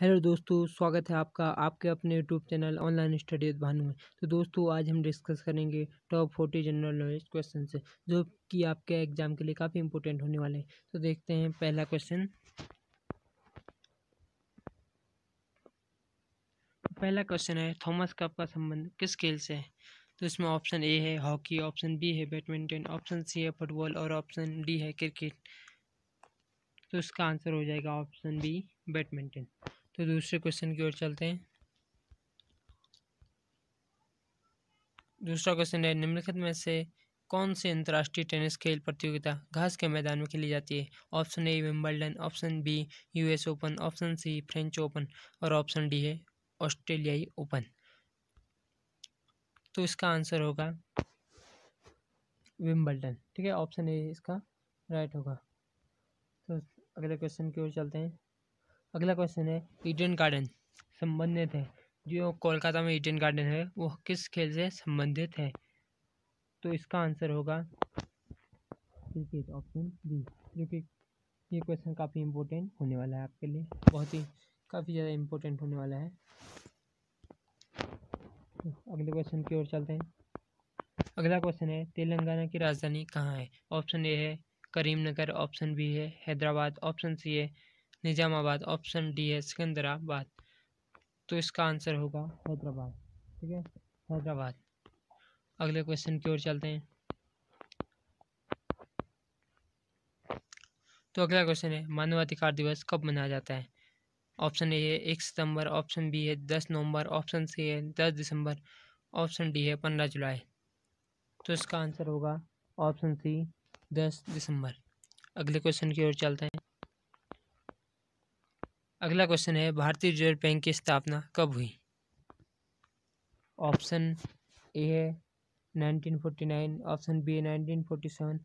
hello दोस्तों स्वागत है आपका आपके अपने YouTube channel online study with Bhanu में तो दोस्तों आज हम डिस्कस करेंगे top forty general knowledge question से जो कि आपके एग्जाम के लिए काफ़ी इंपॉर्टेंट होने वाले हैं तो देखते हैं पहला क्वेश्चन पहला क्वेश्चन है थॉमस कप का संबंध किस खेल से है तो इसमें ऑप्शन ए है हॉकी ऑप्शन बी है बैडमिंटन ऑप्शन सी है फुटबॉल और ऑप्शन डी है क्रिकेट तो इसका आंसर हो जाएगा ऑप्शन बी बैडमिंटन तो दूसरे क्वेश्चन की ओर चलते हैं दूसरा क्वेश्चन है निम्नलिखित में से कौन से अंतर्राष्ट्रीय टेनिस खेल प्रतियोगिता घास के मैदान में खेली जाती है option A Wimbledon option B US Open option C French Open और ऑप्शन डी है ऑस्ट्रेलियाई ओपन तो इसका आंसर होगा विम्बलडन ठीक है ऑप्शन ए इसका राइट होगा तो अगले क्वेश्चन की ओर चलते हैं अगला क्वेश्चन है ईडन गार्डन संबंधित है जो कोलकाता में ईडन गार्डन है वो किस खेल से संबंधित है तो इसका आंसर होगा क्रिकेट ऑप्शन बी क्रिकेट ये क्वेश्चन काफ़ी इम्पोर्टेंट होने वाला है आपके लिए बहुत ही काफ़ी ज़्यादा इम्पोर्टेंट होने वाला है अगले क्वेश्चन की ओर चलते हैं अगला क्वेश्चन है तेलंगाना की राजधानी कहाँ है ऑप्शन ए है करीमनगर ऑप्शन बी है हैदराबाद ऑप्शन सी है निज़ामाबाद ऑप्शन डी है सिकंदराबाद तो इसका आंसर होगा हैदराबाद ठीक है हैदराबाद अगले क्वेश्चन की ओर चलते हैं तो अगला क्वेश्चन है मानवाधिकार दिवस कब मनाया जाता है ऑप्शन ए है एक सितंबर ऑप्शन बी है दस नवंबर ऑप्शन सी है दस दिसंबर ऑप्शन डी है पंद्रह जुलाई तो इसका आंसर होगा ऑप्शन सी दस दिसंबर अगले क्वेश्चन की ओर चलते हैं अगला क्वेश्चन है भारतीय रिजर्व बैंक की स्थापना कब हुई ऑप्शन ए है 1949 ऑप्शन बी है 1947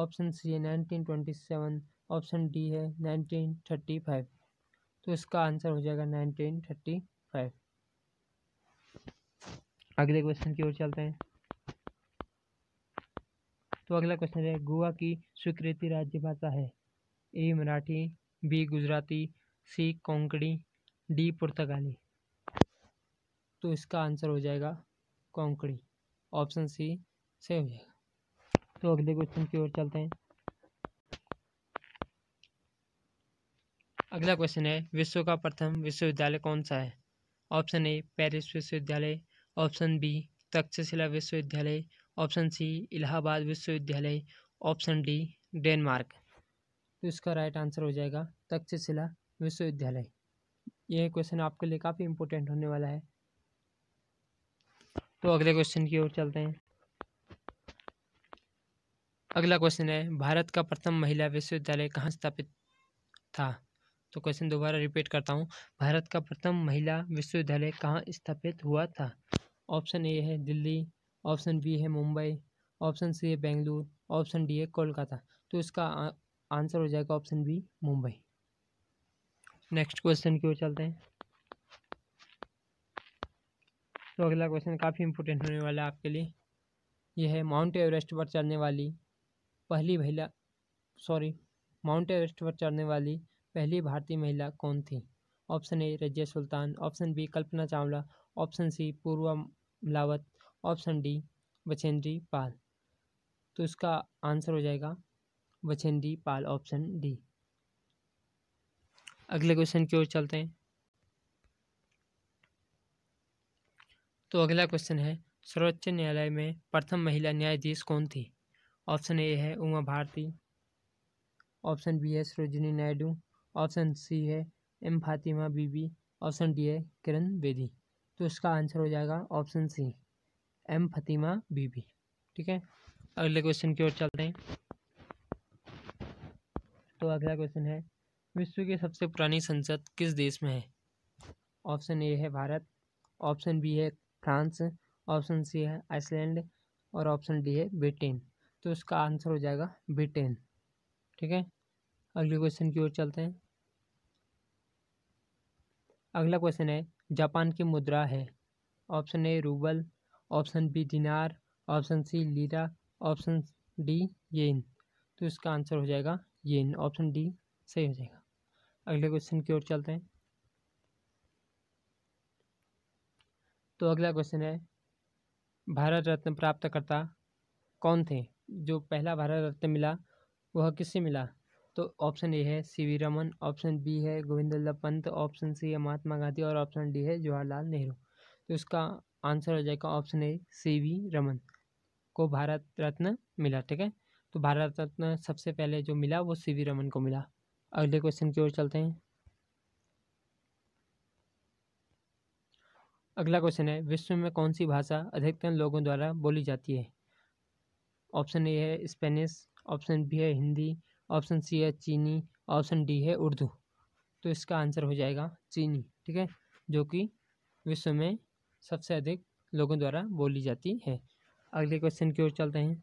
ऑप्शन सी है 1927 ऑप्शन डी है 1935 तो इसका आंसर हो जाएगा 1935 अगले क्वेश्चन की ओर चलते हैं तो अगला क्वेश्चन है गोवा की स्वीकृति राज्य भाषा है A Marathi B Gujarati C Konkani D पुर्तगाली तो इसका आंसर हो जाएगा कोंकणी ऑप्शन सी सही हो जाएगा तो अगले क्वेश्चन की ओर चलते हैं अगला क्वेश्चन है विश्व का प्रथम विश्वविद्यालय कौन सा है ऑप्शन ए पेरिस विश्वविद्यालय ऑप्शन बी तक्षशिला विश्वविद्यालय ऑप्शन सी इलाहाबाद विश्वविद्यालय ऑप्शन डी डेनमार्क तो इसका राइट आंसर हो जाएगा तक्षशिला विश्वविद्यालय यह क्वेश्चन आपके लिए काफ़ी इम्पोर्टेंट होने वाला है तो अगले क्वेश्चन की ओर चलते हैं अगला क्वेश्चन है भारत का प्रथम महिला विश्वविद्यालय कहाँ स्थापित था तो क्वेश्चन दोबारा रिपीट करता हूँ भारत का प्रथम महिला विश्वविद्यालय कहाँ स्थापित हुआ था ऑप्शन ए है दिल्ली ऑप्शन बी है मुंबई ऑप्शन सी है बेंगलुरु ऑप्शन डी है कोलकाता तो इसका आंसर हो जाएगा option B Mumbai next question की ओर चलते हैं तो अगला क्वेश्चन काफ़ी इम्पोर्टेंट होने वाला है आपके लिए यह है माउंट एवरेस्ट पर चढ़ने वाली पहली महिला सॉरी माउंट एवरेस्ट पर चढ़ने वाली पहली भारतीय महिला कौन थी option A Razia Sultan option B Kalpana Chawla option C Purva Milawat option D Bachendri Pal तो इसका आंसर हो जाएगा बछेंद्री पाल ऑप्शन डी अगले क्वेश्चन की ओर चलते हैं तो अगला क्वेश्चन है सर्वोच्च न्यायालय में प्रथम महिला न्यायाधीश कौन थी ऑप्शन ए है उमा भारती ऑप्शन बी है सरोजनी नायडू ऑप्शन सी है M Fathima Beevi option D है किरण बेदी तो इसका आंसर हो जाएगा ऑप्शन सी एम फतिमा बीबी ठीक है अगले क्वेश्चन की ओर चलते हैं तो अगला क्वेश्चन है विश्व की सबसे पुरानी संसद किस देश में है ऑप्शन ए है भारत ऑप्शन बी है फ्रांस ऑप्शन सी है आइसलैंड और ऑप्शन डी है ब्रिटेन तो इसका आंसर हो जाएगा ब्रिटेन ठीक है अगले क्वेश्चन की ओर चलते हैं अगला क्वेश्चन है जापान की मुद्रा है option A rouble option B dinar option C lira option D yen तो इसका आंसर हो जाएगा येन ऑप्शन डी सही हो जाएगा अगले क्वेश्चन की ओर चलते हैं तो अगला क्वेश्चन है भारत रत्न प्राप्तकर्ता कौन थे जो पहला भारत रत्न मिला वह किससे मिला तो ऑप्शन ए है C V Raman option B है गोविंद वल्लभ पंत ऑप्शन सी है महात्मा गांधी और ऑप्शन डी है जवाहरलाल नेहरू तो इसका आंसर हो जाएगा option A C V Raman को भारत रत्न मिला ठीक है तो भारत रत्न सबसे पहले जो मिला वो सी वी रमन को मिला अगले क्वेश्चन की ओर चलते हैं अगला क्वेश्चन है विश्व में कौन सी भाषा अधिकतर लोगों द्वारा बोली जाती है ऑप्शन ए है स्पेनिश ऑप्शन बी है हिंदी ऑप्शन सी है चीनी ऑप्शन डी है उर्दू तो इसका आंसर हो जाएगा चीनी ठीक है जो कि विश्व में सबसे अधिक लोगों द्वारा बोली जाती है अगले क्वेश्चन की ओर चलते हैं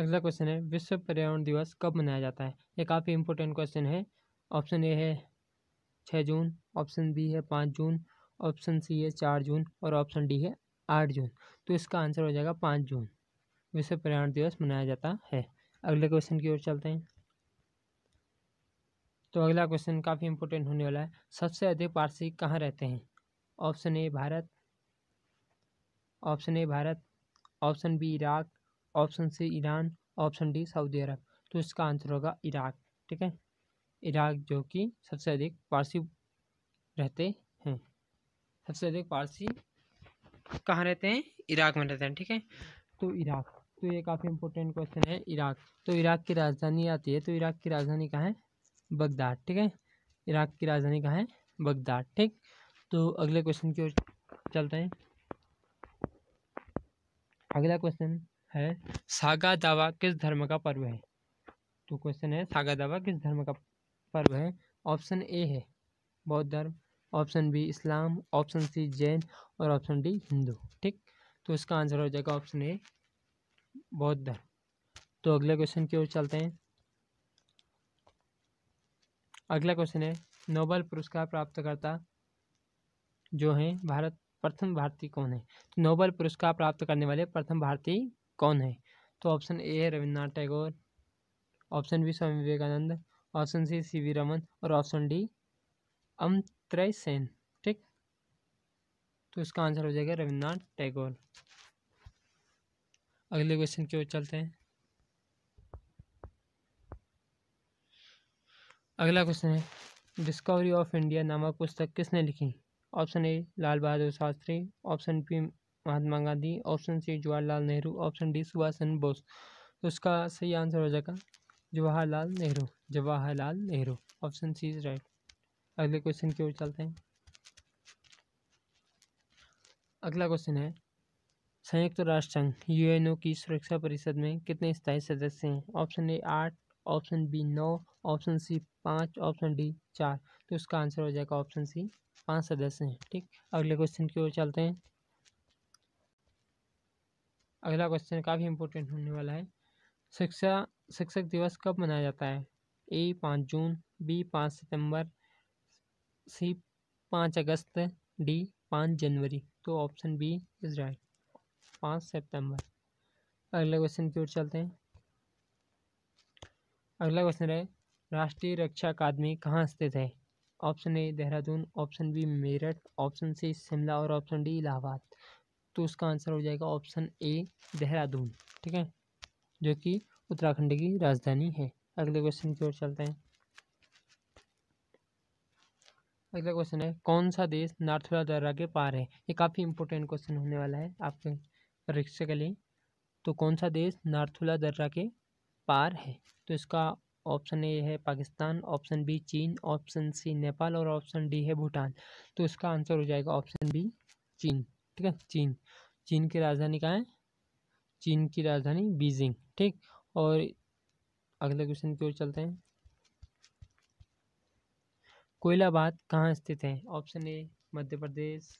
अगला क्वेश्चन है विश्व पर्यावरण दिवस कब मनाया जाता है ये काफ़ी इंपॉर्टेंट क्वेश्चन है ऑप्शन ए है छः जून ऑप्शन बी है पाँच जून ऑप्शन सी है चार जून और ऑप्शन डी है आठ जून तो इसका आंसर हो जाएगा पाँच जून विश्व पर्यावरण दिवस मनाया जाता है अगले क्वेश्चन की ओर चलते हैं तो अगला क्वेश्चन काफ़ी इंपॉर्टेंट होने वाला है सबसे अधिक पारसी कहाँ रहते हैं option A Bharat option A Bharat option B Iraq option C Iran option D Saudi अरब तो इसका आंसर होगा इराक ठीक है इराक जो कि सबसे अधिक पारसी रहते हैं सबसे अधिक पारसी कहाँ रहते हैं इराक में रहते हैं ठीक है तो इराक तो ये काफ़ी इंपॉर्टेंट क्वेश्चन है इराक तो इराक की राजधानी आती है तो इराक की राजधानी कहाँ है बगदाद ठीक है इराक की राजधानी कहाँ है बगदाद ठीक तो अगले क्वेश्चन की ओर चलते हैं अगला क्वेश्चन है सागा दावा किस धर्म का पर्व है तो क्वेश्चन है सागा दावा किस धर्म का पर्व है ऑप्शन ए है बौद्ध धर्म option B Islam option C Jain और ऑप्शन डी हिंदू ठीक तो इसका आंसर हो जाएगा ऑप्शन ए बौद्ध धर्म तो अगले क्वेश्चन की ओर चलते हैं अगला क्वेश्चन है नोबल पुरस्कार प्राप्तकर्ता जो हैं भारत प्रथम भारतीय कौन है तो नोबल पुरस्कार प्राप्त करने वाले प्रथम भारतीय कौन है तो ऑप्शन ए है Rabindranath Tagore option B Swami Vivekananda option C C V Raman और ऑप्शन डी अमत्रय सेन ठीक तो इसका आंसर हो जाएगा रविन्द्रनाथ टैगोर अगले क्वेश्चन की ओर चलते हैं अगला क्वेश्चन है डिस्कवरी ऑफ इंडिया नामक पुस्तक किसने लिखी option A Lal Bahadur Shastri option B Mahatma Gandhi option C Jawaharlal Nehru option D Subhash Chandra Bose तो उसका सही आंसर हो जाएगा Jawaharlal Nehru Jawaharlal Nehru option C is right अगले क्वेश्चन की ओर चलते हैं अगला क्वेश्चन है संयुक्त तो राष्ट्र संघ यूएनओ की सुरक्षा परिषद में कितने स्थायी सदस्य हैं ऑप्शन ए आठ ऑप्शन बी नौ ऑप्शन सी पाँच ऑप्शन डी चार तो इसका आंसर हो जाएगा ऑप्शन सी पाँच सदस्य हैं ठीक अगले क्वेश्चन की ओर चलते हैं अगला क्वेश्चन काफ़ी इंपॉर्टेंट होने वाला है शिक्षा शिक्षक दिवस कब मनाया जाता है ए पाँच जून बी पाँच सितंबर सी पाँच अगस्त डी पाँच जनवरी तो ऑप्शन बी इज राइट पाँच सितंबर अगले क्वेश्चन की ओर चलते हैं अगला क्वेश्चन है राष्ट्रीय रक्षा अकादमी कहाँ स्थित है option A Dehradun option B Meerut option C Shimla और ऑप्शन डी इलाहाबाद तो उसका आंसर हो जाएगा ऑप्शन ए देहरादून ठीक है जो कि उत्तराखंड की राजधानी है अगले क्वेश्चन की ओर चलते हैं अगला क्वेश्चन है कौन सा देश नाथुला दर्रा के पार है ये काफ़ी इंपॉर्टेंट क्वेश्चन होने वाला है आपके परीक्षा के लिए तो कौन सा देश नार्थुला दर्रा के पार है तो इसका ऑप्शन ए है पाकिस्तान ऑप्शन बी चीन ऑप्शन सी नेपाल और ऑप्शन डी है भूटान तो इसका आंसर हो जाएगा ऑप्शन बी चीन ठीक है चीन चीन की राजधानी कहाँ है चीन की राजधानी बीजिंग ठीक और अगले क्वेश्चन की ओर चलते हैं कोयलाबाद कहाँ स्थित है option A Madhya Pradesh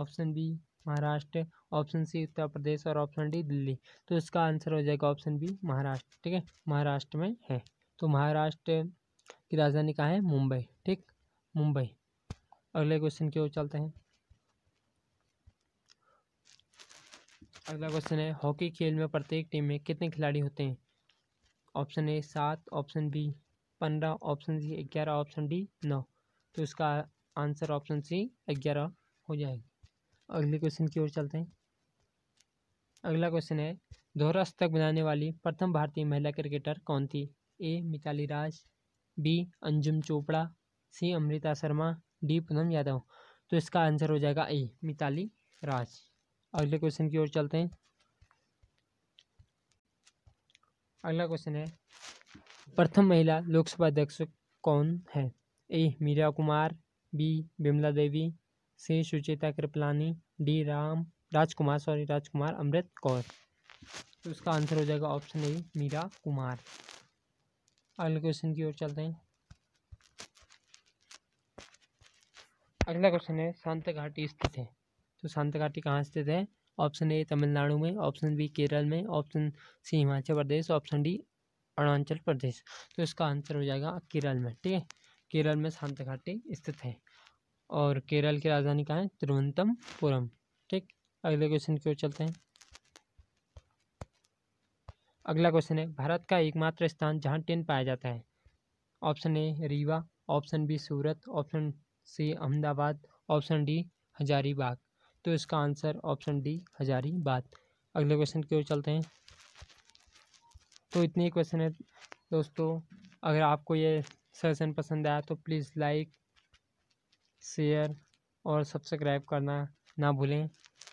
option B Maharashtra option C Uttar Pradesh और ऑप्शन डी दिल्ली तो इसका आंसर हो जाएगा ऑप्शन बी महाराष्ट्र ठीक है महाराष्ट्र में है तो महाराष्ट्र की राजधानी कहाँ है मुंबई ठीक मुंबई अगले क्वेश्चन की ओर चलते हैं अगला क्वेश्चन है हॉकी खेल में प्रत्येक टीम में कितने खिलाड़ी होते हैं ऑप्शन ए सात ऑप्शन बी पंद्रह ऑप्शन सी ग्यारह ऑप्शन डी नौ तो इसका आंसर ऑप्शन सी ग्यारह हो जाएगा अगले क्वेश्चन की ओर चलते हैं अगला क्वेश्चन है दोहरा शतक बनाने वाली प्रथम भारतीय महिला क्रिकेटर कौन थी A Mithali Raj B Anjum Chopra C Amrita Sharma D Poonam Yadav तो इसका आंसर हो जाएगा ए मिताली राज अगले क्वेश्चन की ओर चलते हैं अगला क्वेश्चन है प्रथम महिला लोकसभा अध्यक्ष कौन है A Meira Kumar B Bimla Devi C Sucheta Kripalani D Ram Rajkumar sorry Rajkumar Amrit Kaur तो इसका आंसर हो जाएगा ऑप्शन ए मीरा कुमार अगले क्वेश्चन की ओर चलते हैं अगला क्वेश्चन है शांत घाटी स्थित है तो घाटी कहाँ स्थित है ऑप्शन ए तमिलनाडु में ऑप्शन बी केरल में option C Himachal Pradesh option D Arunachal Pradesh तो इसका आंसर हो जाएगा केरल में ठीक है केरल में शांत घाटी स्थित है और केरल की राजधानी कहाँ है तिरुवनंतपुरम ठीक अगले क्वेश्चन की ओर चलते हैं अगला क्वेश्चन है भारत का एकमात्र स्थान जहाँ टेन पाया जाता है option A Rewa option B Surat option C Ahmedabad option D Hazaribagh तो इसका आंसर ऑप्शन डी हजारी बात अगले क्वेश्चन की ओर चलते हैं तो इतने ही क्वेश्चन है दोस्तों अगर आपको ये सेशन पसंद आया तो प्लीज़ लाइक शेयर और सब्सक्राइब करना ना भूलें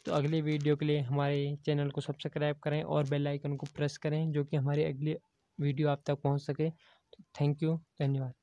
तो अगली वीडियो के लिए हमारे चैनल को सब्सक्राइब करें और बेल आइकन को प्रेस करें जो कि हमारी अगली वीडियो आप तक पहुंच सके तो थैंक यू धन्यवाद